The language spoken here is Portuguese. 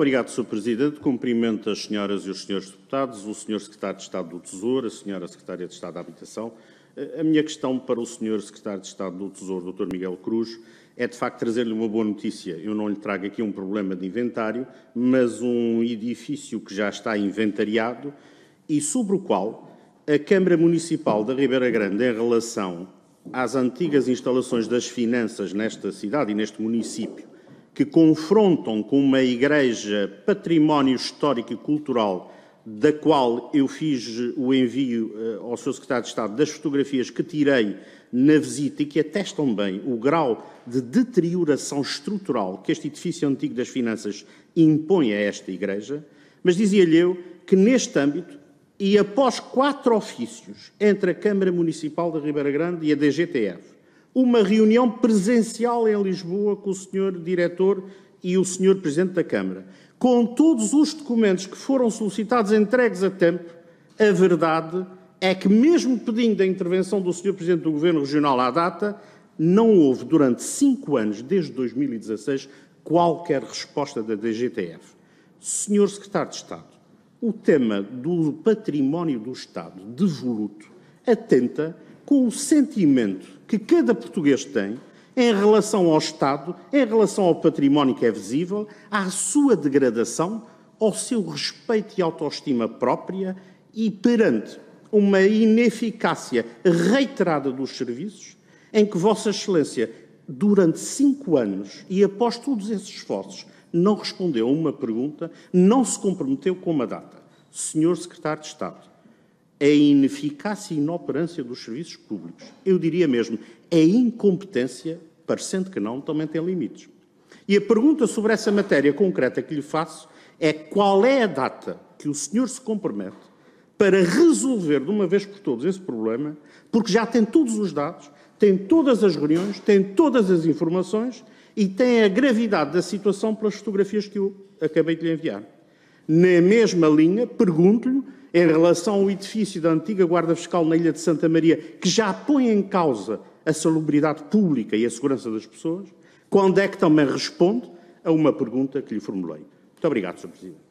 Obrigado, Sr. Presidente. Cumprimento as senhoras e os senhores deputados, o Sr. Secretário de Estado do Tesouro, a senhora Secretária de Estado da Habitação. A minha questão para o Sr. Secretário de Estado do Tesouro, Dr. Miguel Cruz, é de facto trazer-lhe uma boa notícia. Eu não lhe trago aqui um problema de inventário, mas um edifício que já está inventariado e sobre o qual a Câmara Municipal da Ribeira Grande, em relação às antigas instalações das finanças nesta cidade e neste município, que confrontam com uma igreja património histórico e cultural, da qual eu fiz o envio eh, ao Sr. Secretário de Estado das fotografias que tirei na visita e que atestam bem o grau de deterioração estrutural que este edifício antigo das finanças impõe a esta igreja, mas dizia-lhe eu que neste âmbito e após quatro ofícios entre a Câmara Municipal da Ribeira Grande e a DGTF, uma reunião presencial em Lisboa com o senhor diretor e o senhor presidente da Câmara. Com todos os documentos que foram solicitados entregues a tempo, a verdade é que, mesmo pedindo a intervenção do senhor presidente do governo regional à data, não houve durante cinco anos, desde 2016, qualquer resposta da DGTF. Senhor secretário de Estado, o tema do património do Estado devoluto atenta com o sentimento que cada português tem em relação ao Estado, em relação ao património que é visível, à sua degradação, ao seu respeito e autoestima própria e perante uma ineficácia reiterada dos serviços, em que Vossa Excelência, durante cinco anos e após todos esses esforços, não respondeu a uma pergunta, não se comprometeu com uma data. Senhor Secretário de Estado, a ineficácia e inoperância dos serviços públicos. Eu diria mesmo, a incompetência, parecendo que não, também tem limites. E a pergunta sobre essa matéria concreta que lhe faço é qual é a data que o senhor se compromete para resolver de uma vez por todas esse problema, porque já tem todos os dados, tem todas as reuniões, tem todas as informações e tem a gravidade da situação pelas fotografias que eu acabei de lhe enviar. Na mesma linha, pergunto-lhe em relação ao edifício da antiga Guarda Fiscal na Ilha de Santa Maria, que já põe em causa a salubridade pública e a segurança das pessoas, quando é que também responde a uma pergunta que lhe formulei? Muito obrigado, Sr. Presidente.